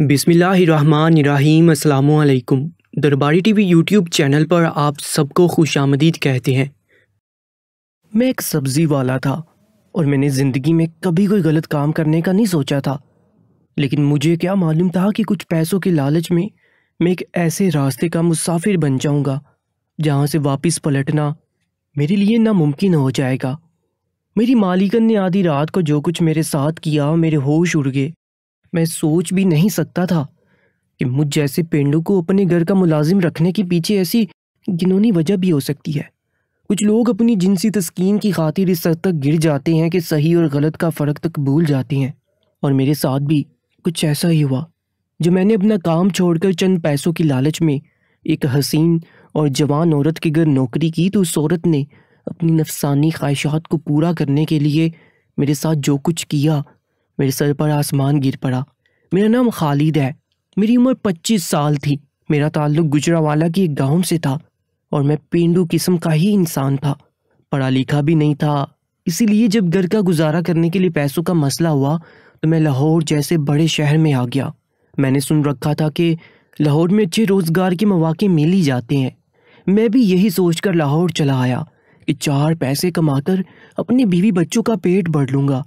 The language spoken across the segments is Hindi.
बिसमीम् अलैक्म दरबारी टीवी यूट्यूब चैनल पर आप सबको खुश आमदीद कहते हैं मैं एक सब्ज़ी वाला था और मैंने ज़िंदगी में कभी कोई गलत काम करने का नहीं सोचा था लेकिन मुझे क्या मालूम था कि कुछ पैसों के लालच में मैं एक ऐसे रास्ते का मुसाफिर बन जाऊंगा जहां से वापस पलटना मेरे लिए नामुमकिन हो जाएगा मेरी मालिकन ने आधी रात को जो कुछ मेरे साथ किया मेरे होश उड़ गए मैं सोच भी नहीं सकता था कि मुझ जैसे पेंडू को अपने घर का मुलाजिम रखने के पीछे ऐसी गिनोनी वजह भी हो सकती है कुछ लोग अपनी जिनसी तस्कीन की खातिर इस हद तक गिर जाते हैं कि सही और गलत का फ़र्क तक भूल जाते हैं और मेरे साथ भी कुछ ऐसा ही हुआ जो मैंने अपना काम छोड़कर चंद पैसों की लालच में एक हसीन और जवान औरत के घर नौकरी की तो उस औरत ने अपनी नफसानी ख्वाहिशात को पूरा करने के लिए मेरे साथ जो कुछ किया मेरे सर पर आसमान गिर पड़ा मेरा नाम खालिद है मेरी उम्र पच्चीस साल थी मेरा ताल्लुक गुजरावाला के एक गांव से था और मैं पेंडू किस्म का ही इंसान था पढ़ा लिखा भी नहीं था इसीलिए जब घर का गुजारा करने के लिए पैसों का मसला हुआ तो मैं लाहौर जैसे बड़े शहर में आ गया मैंने सुन रखा था कि लाहौर में अच्छे रोज़गार के मौाक़े मिल ही जाते हैं मैं भी यही सोच कर लाहौर चला आया कि चार पैसे कमाकर अपने बीवी बच्चों का पेट भर लूँगा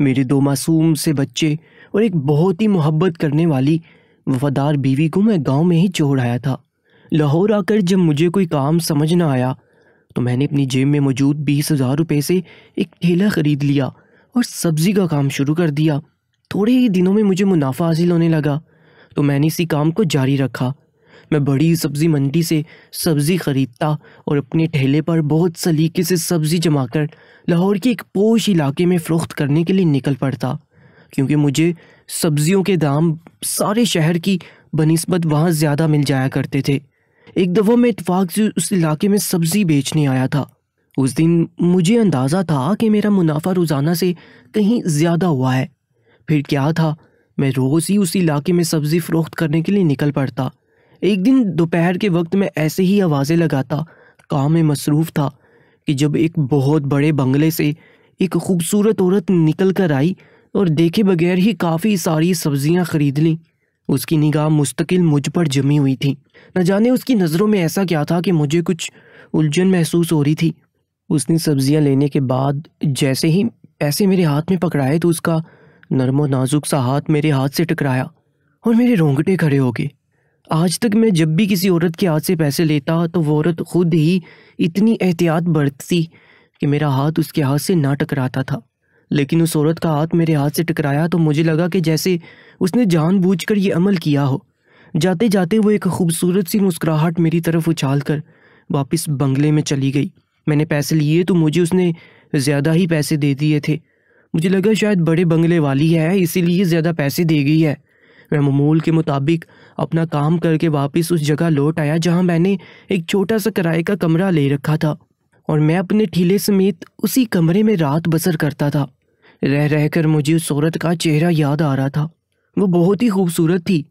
मेरे दो मासूम से बच्चे और एक बहुत ही मोहब्बत करने वाली वफादार बीवी को मैं गांव में ही छोड़ आया था लाहौर आकर जब मुझे कोई काम समझ ना आया तो मैंने अपनी जेब में मौजूद बीस हज़ार रुपये से एक ठेला ख़रीद लिया और सब्ज़ी का काम शुरू कर दिया थोड़े ही दिनों में मुझे मुनाफा हासिल होने लगा तो मैंने इसी काम को जारी रखा मैं बड़ी सब्ज़ी मंडी से सब्ज़ी ख़रीदता और अपने ठेले पर बहुत सलीके से सब्ज़ी जमा कर लाहौर के एक पोश इलाके में फ़रोख्त करने के लिए निकल पड़ता क्योंकि मुझे सब्ज़ियों के दाम सारे शहर की बनस्बत वहाँ ज़्यादा मिल जाया करते थे एक दफ़ा मैं इतफाक़ से उस इलाके में सब्ज़ी बेचने आया था उस दिन मुझे अंदाज़ा था कि मेरा मुनाफा रोज़ाना से कहीं ज़्यादा हुआ है फिर क्या था मैं रोज़ ही उस इलाके में सब्ज़ी फ़रोख्त करने के लिए निकल पड़ता एक दिन दोपहर के वक्त मैं ऐसे ही आवाज़ें लगाता काम में मसरूफ़ था कि जब एक बहुत बड़े बंगले से एक खूबसूरत औरत निकल कर आई और देखे बगैर ही काफ़ी सारी सब्जियां ख़रीद लीं उसकी निगाह मुस्तकिल मुझ पर जमी हुई थी न जाने उसकी नज़रों में ऐसा क्या था कि मुझे कुछ उलझन महसूस हो रही थी उसने सब्जियां लेने के बाद जैसे ही पैसे मेरे हाथ में पकड़ाए तो उसका नरमो नाजुक सा हाथ मेरे हाथ से टकराया और मेरे रोंगटे खड़े हो गए आज तक मैं जब भी किसी औरत के हाथ से पैसे लेता तो वो औरत खुद ही इतनी एहतियात बरतती कि मेरा हाथ उसके हाथ से ना टकराता था लेकिन उस औरत का हाथ मेरे हाथ से टकराया तो मुझे लगा कि जैसे उसने जानबूझकर ये अमल किया हो जाते जाते वो एक खूबसूरत सी मुस्कुराहट मेरी तरफ उछाल कर वापस बंगले में चली गई मैंने पैसे लिए तो मुझे उसने ज़्यादा ही पैसे दे दिए थे मुझे लगा शायद बड़े बंगले वाली है इसीलिए ज़्यादा पैसे दे गई है रहमूल के मुताबिक अपना काम करके वापस उस जगह लौट आया जहां मैंने एक छोटा सा किराए का कमरा ले रखा था और मैं अपने ठीले समेत उसी कमरे में रात बसर करता था रह रहकर मुझे उस औरत का चेहरा याद आ रहा था वो बहुत ही खूबसूरत थी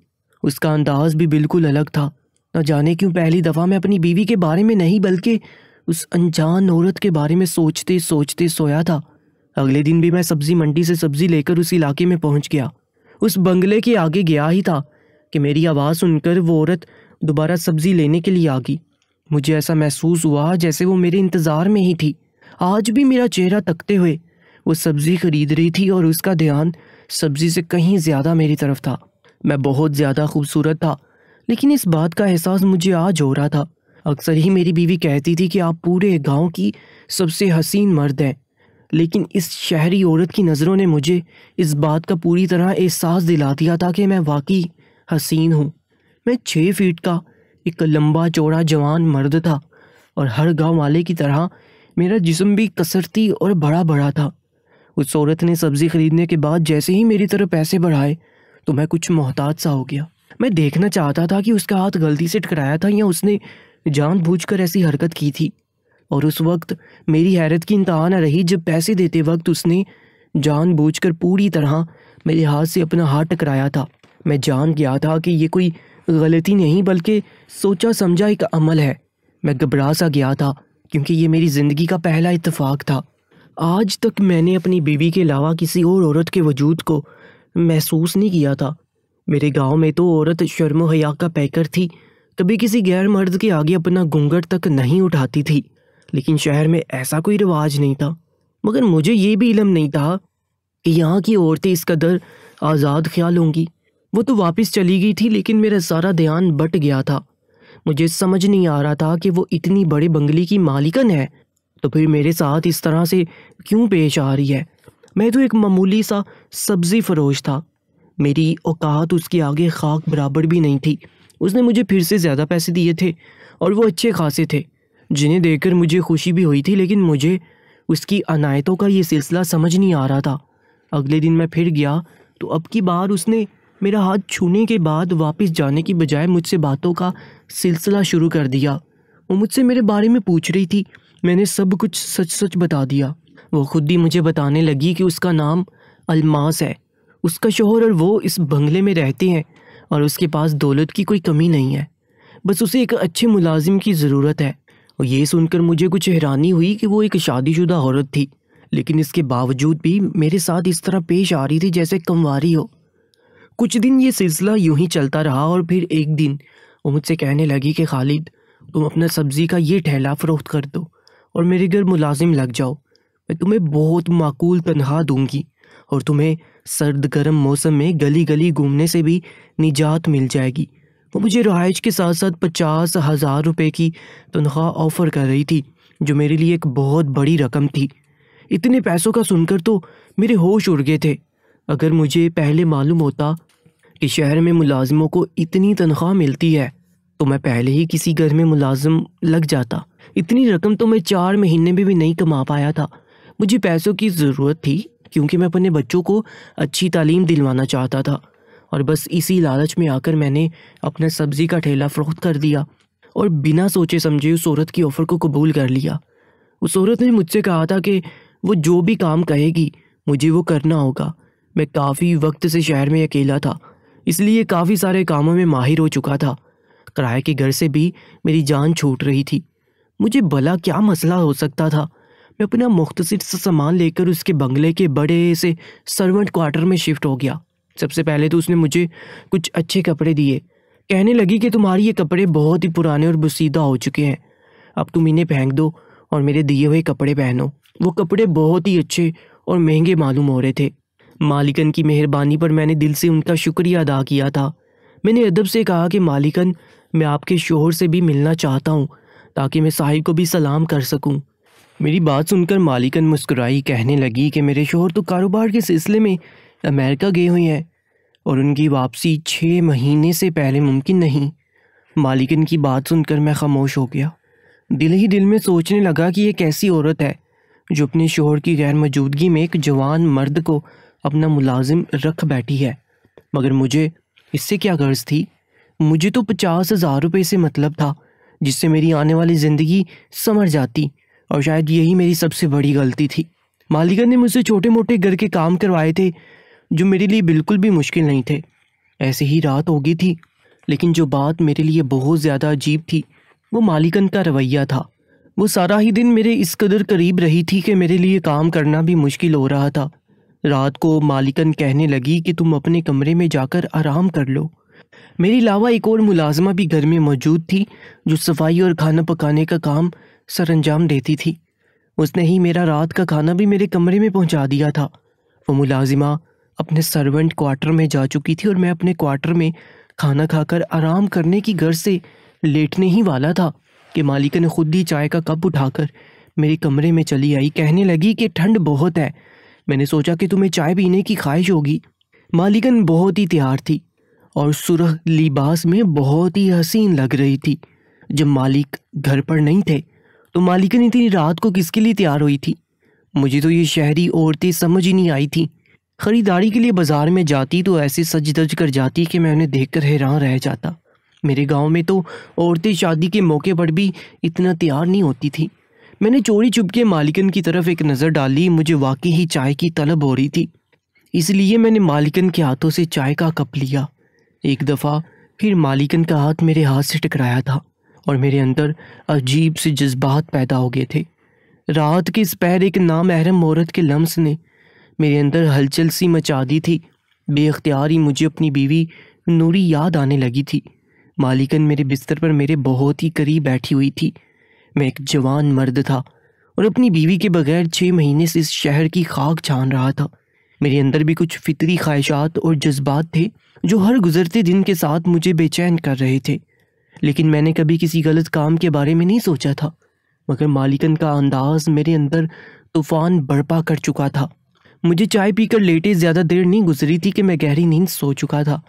उसका अंदाज भी बिल्कुल अलग था न जाने क्यों पहली दफ़ा मैं अपनी बीवी के बारे में नहीं बल्कि उस अनजान औरत के बारे में सोचते सोचते सोया था अगले दिन भी मैं सब्ज़ी मंडी से सब्ज़ी लेकर उस इलाके में पहुंच गया उस बंगले के आगे गया ही था कि मेरी आवाज़ सुनकर वो औरत दोबारा सब्ज़ी लेने के लिए आ गई मुझे ऐसा महसूस हुआ जैसे वो मेरे इंतज़ार में ही थी आज भी मेरा चेहरा तकते हुए वो सब्ज़ी खरीद रही थी और उसका ध्यान सब्ज़ी से कहीं ज़्यादा मेरी तरफ था मैं बहुत ज़्यादा खूबसूरत था लेकिन इस बात का एहसास मुझे आज हो रहा था अक्सर ही मेरी बीवी कहती थी कि आप पूरे गांव की सबसे हसीन मर्द हैं लेकिन इस शहरी औरत की नज़रों ने मुझे इस बात का पूरी तरह एहसास दिला दिया था कि मैं वाकई हसीन हूँ मैं छः फीट का एक लंबा चौड़ा जवान मर्द था और हर गांव वाले की तरह मेरा जिसम भी कसरती और बड़ा बड़ा था उस औरत ने सब्ज़ी ख़रीदने के बाद जैसे ही मेरी तरफ पैसे बढ़ाए तो मैं कुछ मोहताज सा हो गया मैं देखना चाहता था कि उसका हाथ गलती से टकराया था या उसने जानबूझकर ऐसी हरकत की थी और उस वक्त मेरी हैरत की इंतहा न रही जब पैसे देते वक्त उसने कर पूरी तरह मेरे हाथ से अपना हाथ टकराया था मैं जान गया था कि यह कोई गलती नहीं बल्कि सोचा समझा एक अमल है मैं घबरा सा गया था क्योंकि ये मेरी ज़िंदगी का पहला इतफाक़ था आज तक मैंने अपनी बीवी के अलावा किसी और औरत के वजूद को महसूस नहीं किया था मेरे गांव में तो औरत शर्म हया का पैकर थी कभी किसी गैर मर्द के आगे अपना घूंघट तक नहीं उठाती थी लेकिन शहर में ऐसा कोई रिवाज नहीं था मगर मुझे ये भी इलम नहीं था कि यहाँ की औरतें इस कदर आज़ाद ख्याल होंगी वो तो वापस चली गई थी लेकिन मेरा सारा ध्यान बट गया था मुझे समझ नहीं आ रहा था कि वो इतनी बड़े बंगले की मालिकन है तो फिर मेरे साथ इस तरह से क्यों पेश आ रही है मैं तो एक मामूली सा सब्ज़ी फरोश था मेरी औकात उसके आगे खाक बराबर भी नहीं थी उसने मुझे फिर से ज़्यादा पैसे दिए थे और वो अच्छे खासे थे जिन्हें देखकर मुझे खुशी भी हुई थी लेकिन मुझे उसकी अनायतों का ये सिलसिला समझ नहीं आ रहा था अगले दिन मैं फिर गया तो अब की बार उसने मेरा हाथ छूने के बाद वापस जाने की बजाय मुझसे बातों का सिलसिला शुरू कर दिया वो मुझसे मेरे बारे में पूछ रही थी मैंने सब कुछ सच सच बता दिया वो खुद ही मुझे बताने लगी कि उसका नाम अलमास है उसका शोहर और वो इस बंगले में रहते हैं और उसके पास दौलत की कोई कमी नहीं है बस उसे एक अच्छे मुलाजिम की ज़रूरत है और ये सुनकर मुझे कुछ हैरानी हुई कि वो एक शादीशुदा औरत थी लेकिन इसके बावजूद भी मेरे साथ इस तरह पेश आ रही थी जैसे कमवारी हो कुछ दिन ये सिलसिला यूं ही चलता रहा और फिर एक दिन वो मुझसे कहने लगी कि खालिद तुम अपना सब्ज़ी का ये ठेला फ़रोख्त कर दो और मेरे घर मुलाजिम लग जाओ मैं तुम्हें बहुत माकूल तनख्वाह दूंगी और तुम्हें सर्द गर्म मौसम में गली गली घूमने से भी निजात मिल जाएगी वो मुझे रहाइश के साथ साथ पचास हज़ार रुपये की तनख्वाह ऑफ़र कर रही थी जो मेरे लिए एक बहुत बड़ी रकम थी इतने पैसों का सुनकर तो मेरे होश उड़ गए थे अगर मुझे पहले मालूम होता कि शहर में मुलाजमों को इतनी तनख्वाह मिलती है तो मैं पहले ही किसी घर में मुलाजम लग जाता इतनी रकम तो मैं चार महीने में भी नहीं कमा पाया था मुझे पैसों की ज़रूरत थी क्योंकि मैं अपने बच्चों को अच्छी तालीम दिलवाना चाहता था और बस इसी लालच में आकर मैंने अपना सब्ज़ी का ठेला फ़रोख्त कर दिया और बिना सोचे समझे उस औरत की ऑफ़र को कबूल कर लिया उस औरत ने मुझसे कहा था कि वो जो भी काम कहेगी मुझे वो करना होगा मैं काफ़ी वक्त से शहर में अकेला था इसलिए काफ़ी सारे कामों में माहिर हो चुका था किराए के घर से भी मेरी जान छूट रही थी मुझे भला क्या मसला हो सकता था मैं अपना मुख्तर सामान लेकर उसके बंगले के बड़े से सर्वेंट क्वार्टर में शिफ्ट हो गया सबसे पहले तो उसने मुझे कुछ अच्छे कपड़े दिए कहने लगी कि तुम्हारी ये कपड़े बहुत ही पुराने और बसीदा हो चुके हैं अब तुम इन्हें फेंक दो और मेरे दिए हुए कपड़े पहनो वो कपड़े बहुत ही अच्छे और महंगे मालूम हो रहे थे मालिकन की मेहरबानी पर मैंने दिल से उनका शुक्रिया अदा किया था मैंने अदब से कहा कि मालिकन मैं आपके शोहर से भी मिलना चाहता हूँ ताकि मैं साहिब को भी सलाम कर सकूँ मेरी बात सुनकर मालिकन मुस्कुराई कहने लगी कि मेरे शोहर तो कारोबार के सिलसिले में अमेरिका गए हुए हैं और उनकी वापसी छः महीने से पहले मुमकिन नहीं मालिकन की बात सुनकर मैं खामोश हो गया दिल ही दिल में सोचने लगा कि यह कैसी औरत है जो अपने शोहर की गैर मौजूदगी में एक जवान मर्द को अपना मुलाजिम रख बैठी है मगर मुझे इससे क्या गर्ज थी मुझे तो पचास हज़ार रुपये से मतलब था जिससे मेरी आने वाली ज़िंदगी समर जाती और शायद यही मेरी सबसे बड़ी गलती थी मालिका ने मुझसे छोटे मोटे घर के काम करवाए थे जो मेरे लिए बिल्कुल भी मुश्किल नहीं थे ऐसे ही रात होगी थी लेकिन जो बात मेरे लिए बहुत ज़्यादा अजीब थी वो मालिकन का रवैया था वो सारा ही दिन मेरे इस कदर करीब रही थी कि मेरे लिए काम करना भी मुश्किल हो रहा था रात को मालिकन कहने लगी कि तुम अपने कमरे में जाकर आराम कर लो मेरे अलावा एक और मुलाजमा भी घर में मौजूद थी जो सफाई और खाना पकाने का काम सर अंजाम देती थी उसने ही मेरा रात का खाना भी मेरे कमरे में पहुंचा दिया था वो मुलाजिमा अपने सर्वेंट क्वार्टर में जा चुकी थी और मैं अपने क्वार्टर में खाना खाकर आराम करने की गर्ज़ से लेटने ही वाला था कि मालिका ने खुद ही चाय का कप उठाकर मेरे कमरे में चली आई कहने लगी कि ठंड बहुत है मैंने सोचा कि तुम्हें चाय पीने की ख्वाहिश होगी मालिकन बहुत ही तैयार थी और सुरह लिबास में बहुत ही हसीन लग रही थी जब मालिक घर पर नहीं थे तो मालिकन इतनी रात को किसके लिए तैयार हुई थी मुझे तो ये शहरी औरतें समझ ही नहीं आई थीं ख़रीदारी के लिए बाज़ार में जाती तो ऐसे सज दज कर जाती कि मैं उन्हें देखकर हैरान रह जाता मेरे गांव में तो औरतें शादी के मौके पर भी इतना तैयार नहीं होती थी मैंने चोरी के मालिकन की तरफ एक नज़र डाली मुझे वाकई ही चाय की तलब हो रही थी इसलिए मैंने मालिकन के हाथों से चाय का कप लिया एक दफ़ा फिर मालिकन का हाथ मेरे हाथ से टकराया था और मेरे अंदर अजीब से जज्बात पैदा हो गए थे रात के इस पैर एक नामहरम औरत के लम्स ने मेरे अंदर हलचल सी मचा दी थी बेख्तियार ही मुझे अपनी बीवी नूरी याद आने लगी थी मालिकन मेरे बिस्तर पर मेरे बहुत ही करीब बैठी हुई थी मैं एक जवान मर्द था और अपनी बीवी के बगैर छः महीने से इस शहर की खाक छान रहा था मेरे अंदर भी कुछ फितरी ख्वाहिशात और जज्बात थे जो हर गुजरते दिन के साथ मुझे बेचैन कर रहे थे लेकिन मैंने कभी किसी गलत काम के बारे में नहीं सोचा था मगर मालिकन का अंदाज मेरे अंदर तूफान बर्पा कर चुका था मुझे चाय पीकर लेटे ज़्यादा देर नहीं गुजरी थी कि मैं गहरी नींद सो चुका था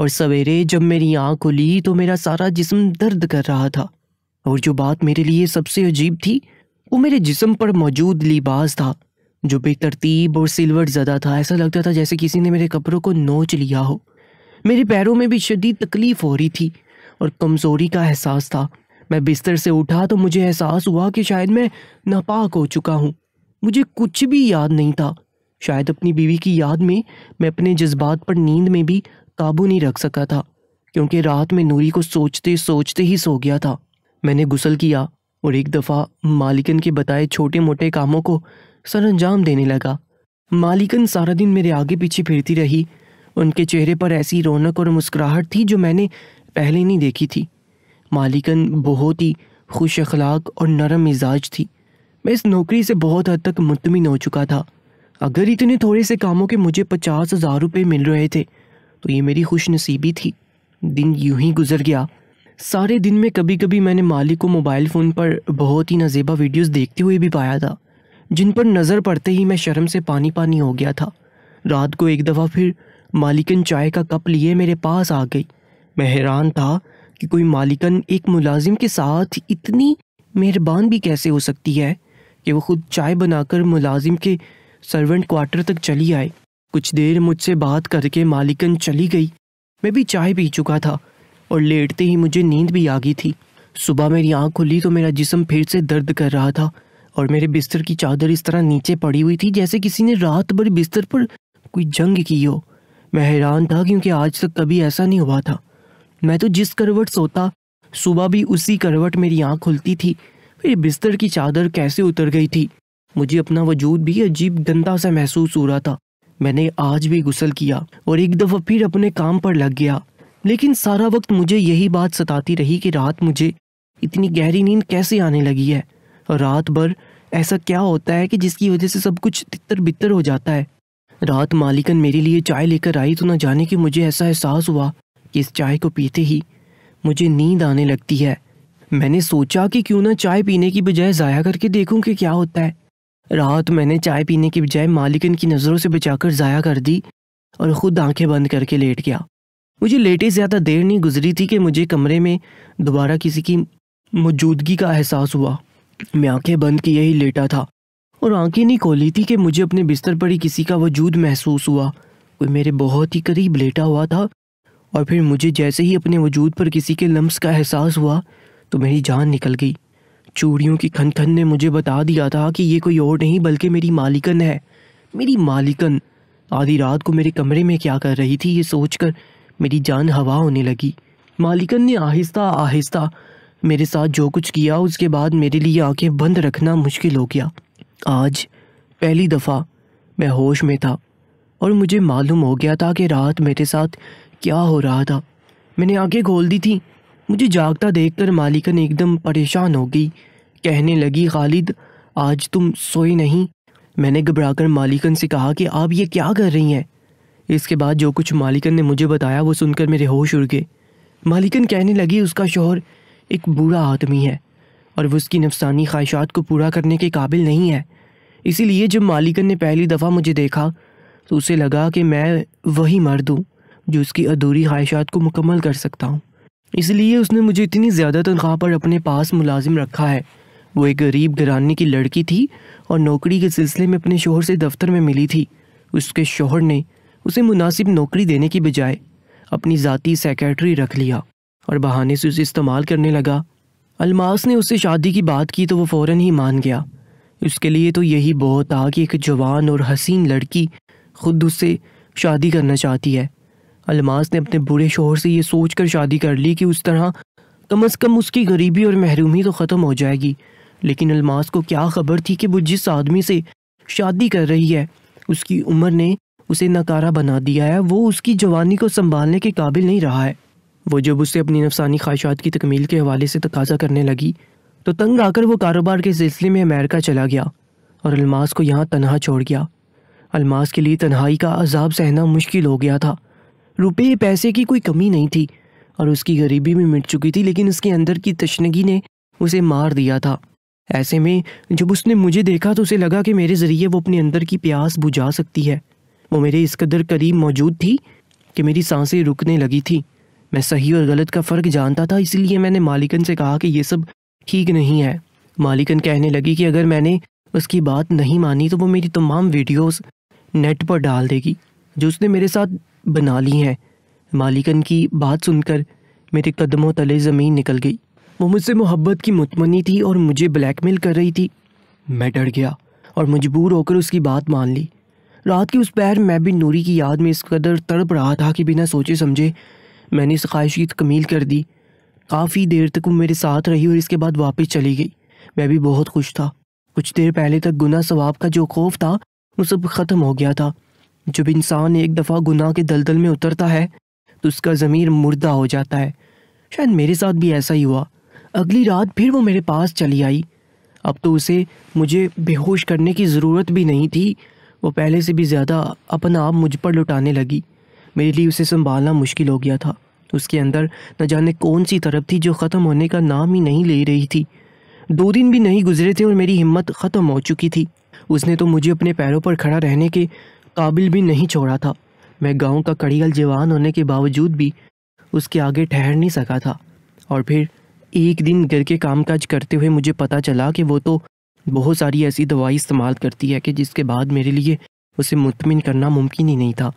और सवेरे जब मेरी आँख खुली तो मेरा सारा जिसम दर्द कर रहा था और जो बात मेरे लिए सबसे अजीब थी वो मेरे जिसम पर मौजूद लिबास था जो बेतरतीब और सिल्वर ज़्यादा था ऐसा लगता था जैसे किसी ने मेरे कपड़ों को नोच लिया हो मेरे पैरों में भी शदीद तकलीफ़ हो रही थी और कमज़ोरी का एहसास था मैं बिस्तर से उठा तो मुझे एहसास हुआ कि शायद मैं नापाक हो चुका हूँ मुझे कुछ भी याद नहीं था शायद अपनी बीवी की याद में मैं अपने जज्बात पर नींद में भी काबू नहीं रख सका था क्योंकि रात में नूरी को सोचते सोचते ही सो गया था मैंने गुसल किया और एक दफ़ा मालिकन के बताए छोटे मोटे कामों को सर अंजाम देने लगा मालिकन सारा दिन मेरे आगे पीछे फिरती रही उनके चेहरे पर ऐसी रौनक और मुस्कुराहट थी जो मैंने पहले नहीं देखी थी मालिकन बहुत ही खुश अखलाक और नरम मिजाज थी मैं इस नौकरी से बहुत हद तक मुतमिन हो चुका था अगर इतने थोड़े से कामों के मुझे पचास हज़ार रुपये मिल रहे थे तो ये मेरी खुश नसीबी थी दिन यूं ही गुजर गया सारे दिन में कभी कभी मैंने मालिक को मोबाइल फ़ोन पर बहुत ही नजेबा वीडियोस देखते हुए भी पाया था जिन पर नज़र पड़ते ही मैं शर्म से पानी पानी हो गया था रात को एक दफ़ा फिर मालिकन चाय का कप लिए मेरे पास आ गई मैं हैरान था कि कोई मालिकन एक मुलाजिम के साथ इतनी मेहरबान भी कैसे हो सकती है कि वो खुद चाय बनाकर मुलाजिम के सर्वेंट क्वार्टर तक चली आए कुछ देर मुझसे बात करके मालिकन चली गई मैं भी चाय पी चुका था और लेटते ही मुझे नींद भी आ गई थी सुबह मेरी आँख खुली तो मेरा जिसम फिर से दर्द कर रहा था और मेरे बिस्तर की चादर इस तरह नीचे पड़ी हुई थी जैसे किसी ने रात भर बिस्तर पर कोई जंग की हो मैं हैरान था क्योंकि आज तक कभी ऐसा नहीं हुआ था मैं तो जिस करवट सोता सुबह भी उसी करवट मेरी आँख खुलती थी फिर बिस्तर की चादर कैसे उतर गई थी मुझे अपना वजूद भी अजीब गंदा सा महसूस हो रहा था मैंने आज भी गुसल किया और एक दफ़ा फिर अपने काम पर लग गया लेकिन सारा वक्त मुझे यही बात सताती रही कि रात मुझे इतनी गहरी नींद कैसे आने लगी है और रात भर ऐसा क्या होता है कि जिसकी वजह से सब कुछ तितर बितर हो जाता है रात मालिकन मेरे लिए चाय लेकर आई तो न जाने कि मुझे ऐसा एहसास हुआ कि इस चाय को पीते ही मुझे नींद आने लगती है मैंने सोचा कि क्यों ना चाय पीने की बजाय ज़ाया करके देखूं कि क्या होता है रात मैंने चाय पीने के बजाय मालिकन की नज़रों से बचाकर ज़ाया कर दी और ख़ुद आंखें बंद करके लेट गया मुझे लेटे ज़्यादा देर नहीं गुजरी थी कि मुझे कमरे में दोबारा किसी की मौजूदगी का एहसास हुआ मैं आंखें बंद किए ही लेटा था और आंखें नहीं खोली थी कि मुझे अपने बिस्तर पर ही किसी का वजूद महसूस हुआ कोई मेरे बहुत ही करीब लेटा हुआ था और फिर मुझे जैसे ही अपने वजूद पर किसी के लम्स का एहसास हुआ तो मेरी जान निकल गई चूड़ियों की खनखन ने मुझे बता दिया था कि ये कोई और नहीं बल्कि मेरी मालिकन है मेरी मालिकन आधी रात को मेरे कमरे में क्या कर रही थी ये सोचकर मेरी जान हवा होने लगी मालिकन ने आहिस्ता आहिस्ता मेरे साथ जो कुछ किया उसके बाद मेरे लिए आंखें बंद रखना मुश्किल हो गया आज पहली दफ़ा मैं होश में था और मुझे मालूम हो गया था कि रात मेरे साथ क्या हो रहा था मैंने आंखें खोल दी थी मुझे जागता देखकर मालिकन एकदम परेशान हो गई कहने लगी खालिद आज तुम सोए नहीं मैंने घबराकर मालिकन से कहा कि आप ये क्या कर रही हैं इसके बाद जो कुछ मालिकन ने मुझे बताया वो सुनकर मेरे होश उड़ गए मालिकन कहने लगी उसका शोहर एक बुरा आदमी है और वह उसकी नफसानी ख्वाहिशात को पूरा करने के काबिल नहीं है इसीलिए जब मालिकन ने पहली दफ़ा मुझे देखा तो उसे लगा कि मैं वही मर्द हूँ जो उसकी अधूरी ख्वाहिशात को मुकम्मल कर सकता हूँ इसलिए उसने मुझे इतनी ज़्यादा तनख्वाह पर अपने पास मुलाजिम रखा है वो एक गरीब घराने की लड़की थी और नौकरी के सिलसिले में अपने शोहर से दफ्तर में मिली थी उसके शोहर ने उसे मुनासिब नौकरी देने की बजाय अपनी ज़ाती सेक्रेटरी रख लिया और बहाने से उसे इस्तेमाल करने लगा अलमास ने उससे शादी की बात की तो वो फ़ौर ही मान गया उसके लिए तो यही बहुत था कि एक जवान और हसीन लड़की खुद उससे शादी करना चाहती है अलमास ने अपने बुरे शोहर से ये सोच कर शादी कर ली कि उस तरह कम अज़ कम उसकी गरीबी और महरूमी तो ख़त्म हो जाएगी लेकिन अलमास को क्या खबर थी कि वो जिस आदमी से शादी कर रही है उसकी उम्र ने उसे नकारा बना दिया है वो उसकी जवानी को संभालने के काबिल नहीं रहा है वो जब उससे अपनी नफसानी ख्वाहिशात की तकमील के हवाले से तकाजा करने लगी तो तंग आकर वो कारोबार के सिलसिले में अमेरिका चला गया और अलमास को यहाँ तनहा छोड़ गया अलमास के लिए तन्हाई का अजाब सहना मुश्किल हो गया था रुपये पैसे की कोई कमी नहीं थी और उसकी गरीबी भी मिट चुकी थी लेकिन उसके अंदर की तशनगी ने उसे मार दिया था ऐसे में जब उसने मुझे देखा तो उसे लगा कि मेरे ज़रिए वो अपने अंदर की प्यास बुझा सकती है वो मेरे इस कदर करीब मौजूद थी कि मेरी सांसें रुकने लगी थी मैं सही और गलत का फ़र्क जानता था इसलिए मैंने मालिकन से कहा कि ये सब ठीक नहीं है मालिकन कहने लगी कि अगर मैंने उसकी बात नहीं मानी तो वो मेरी तमाम वीडियोस नेट पर डाल देगी जो उसने मेरे साथ बना ली हैं मालिकन की बात सुनकर मेरे कदमों तले ज़मीन निकल गई वो मुझसे मोहब्बत की मुतमनी थी और मुझे ब्लैकमेल कर रही थी मैं डर गया और मजबूर होकर उसकी बात मान ली रात के उस पैर मैं भी नूरी की याद में इस कदर तड़प रहा था कि बिना सोचे समझे मैंने इस ख्वाहिश की तकमील कर दी काफ़ी देर तक वो मेरे साथ रही और इसके बाद वापस चली गई मैं भी बहुत खुश था कुछ देर पहले तक गुना सवाब का जो खौफ था वो सब ख़त्म हो गया था जब इंसान एक दफ़ा गुनाह के दलदल में उतरता है तो उसका ज़मीर मुर्दा हो जाता है शायद मेरे साथ भी ऐसा ही हुआ अगली रात फिर वो मेरे पास चली आई अब तो उसे मुझे बेहोश करने की ज़रूरत भी नहीं थी वो पहले से भी ज़्यादा अपना आप मुझ पर लुटाने लगी मेरे लिए उसे संभालना मुश्किल हो गया था उसके अंदर न जाने कौन सी तरफ थी जो ख़त्म होने का नाम ही नहीं ले रही थी दो दिन भी नहीं गुजरे थे और मेरी हिम्मत ख़त्म हो चुकी थी उसने तो मुझे अपने पैरों पर खड़ा रहने के काबिल भी नहीं छोड़ा था मैं गांव का कड़ियल जवान होने के बावजूद भी उसके आगे ठहर नहीं सका था और फिर एक दिन घर के कामकाज करते हुए मुझे पता चला कि वो तो बहुत सारी ऐसी दवाई इस्तेमाल करती है कि जिसके बाद मेरे लिए उसे मुतमिन करना मुमकिन ही नहीं था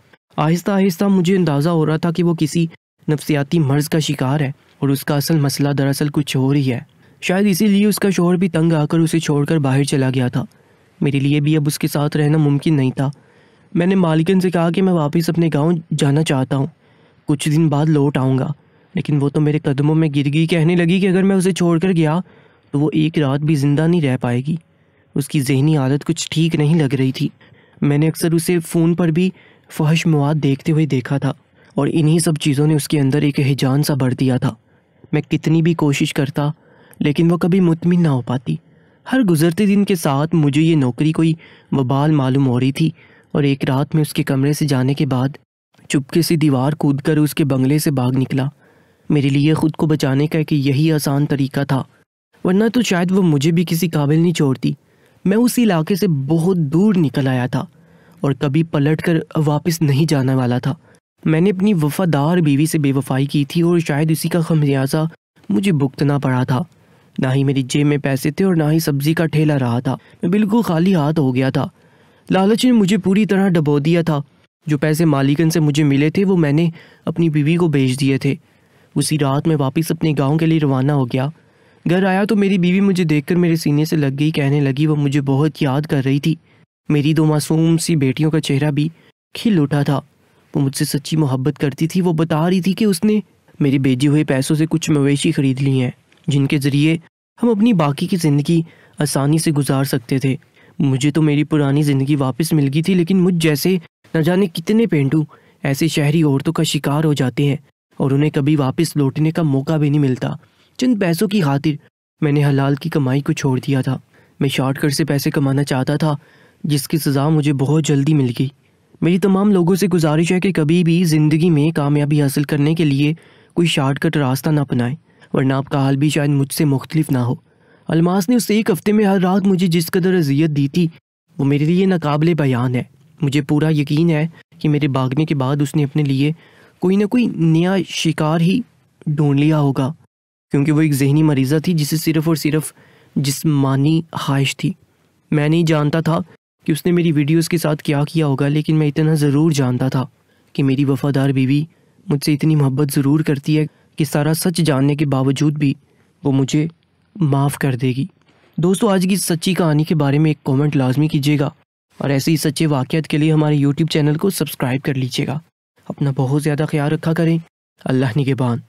आहिस्ता आहिस्ता मुझे अंदाज़ा हो रहा था कि वो किसी नफसियाती मर्ज़ का शिकार है और उसका असल मसला दरअसल कुछ और ही है शायद इसीलिए उसका शोर भी तंग आकर उसे छोड़कर बाहर चला गया था मेरे लिए भी अब उसके साथ रहना मुमकिन नहीं था मैंने मालिकन से कहा कि मैं वापस अपने गांव जाना चाहता हूँ कुछ दिन बाद लौट आऊँगा लेकिन वो तो मेरे कदमों में गिर गई कहने लगी कि अगर मैं उसे छोड़कर गया तो वो एक रात भी ज़िंदा नहीं रह पाएगी उसकी जहनी हालत कुछ ठीक नहीं लग रही थी मैंने अक्सर उसे फ़ोन पर भी फहश मवाद देखते हुए देखा था और इन्हीं सब चीज़ों ने उसके अंदर एक हिजान सा भर दिया था मैं कितनी भी कोशिश करता लेकिन वह कभी मुतमिन ना हो पाती हर गुजरते दिन के साथ मुझे ये नौकरी कोई वबाल मालूम हो रही थी और एक रात में उसके कमरे से जाने के बाद चुपके से दीवार कूद कर उसके बंगले से भाग निकला मेरे लिए खुद को बचाने का एक यही आसान तरीका था वरना तो शायद वो मुझे भी किसी काबिल नहीं छोड़ती मैं उस इलाके से बहुत दूर निकल आया था और कभी पलट कर वापस नहीं जाने वाला था मैंने अपनी वफादार बीवी से बेवफाई की थी और शायद उसी का खमियाजा मुझे भुगतना पड़ा था ना ही मेरी जेब में पैसे थे और ना ही सब्जी का ठेला रहा था मैं बिल्कुल खाली हाथ हो गया था लालच ने मुझे पूरी तरह डबो दिया था जो पैसे मालिकन से मुझे मिले थे वो मैंने अपनी बीवी को भेज दिए थे उसी रात मैं वापस अपने गांव के लिए रवाना हो गया घर आया तो मेरी बीवी मुझे देखकर मेरे सीने से लग गई कहने लगी वो मुझे बहुत याद कर रही थी मेरी दो मासूम सी बेटियों का चेहरा भी खिल उठा था वो मुझसे सच्ची मोहब्बत करती थी वो बता रही थी कि उसने मेरे भेजे हुए पैसों से कुछ मवेशी खरीद लिए हैं जिनके ज़रिए हम अपनी बाकी की ज़िंदगी आसानी से गुजार सकते थे मुझे तो मेरी पुरानी ज़िंदगी वापस मिल गई थी लेकिन मुझ जैसे न जाने कितने पेंडू ऐसे शहरी औरतों का शिकार हो जाते हैं और उन्हें कभी वापस लौटने का मौका भी नहीं मिलता चंद पैसों की खातिर मैंने हलाल की कमाई को छोड़ दिया था मैं शॉर्टकट से पैसे कमाना चाहता था जिसकी सज़ा मुझे बहुत जल्दी मिल गई मेरी तमाम लोगों से गुजारिश है कि कभी भी ज़िंदगी में कामयाबी हासिल करने के लिए कोई शॉर्टकट रास्ता ना अपनाएं वरना आपका हाल भी शायद मुझसे मुख्तलिफ ना हो अलमास ने उसे एक हफ्ते में हर रात मुझे जिस कदर अजियत दी थी वो मेरे लिए नाकबले बयान है मुझे पूरा यकीन है कि मेरे भागने के बाद उसने अपने लिए कोई ना कोई नया शिकार ही ढूंढ लिया होगा क्योंकि वो एक जहनी मरीज़ा थी जिसे सिर्फ़ और सिर्फ जिसमानी ख्वाहिश थी मैं नहीं जानता था कि उसने मेरी वीडियोस के साथ क्या किया होगा लेकिन मैं इतना ज़रूर जानता था कि मेरी वफ़ादार बीवी मुझसे इतनी मोहब्बत ज़रूर करती है कि सारा सच जानने के बावजूद भी वो मुझे माफ़ कर देगी दोस्तों आज की सच्ची कहानी के बारे में एक कमेंट लाजमी कीजिएगा और ऐसे ही सच्चे वाक़ात के लिए हमारे यूट्यूब चैनल को सब्सक्राइब कर लीजिएगा अपना बहुत ज़्यादा ख्याल रखा करें अल्लाह निगेबान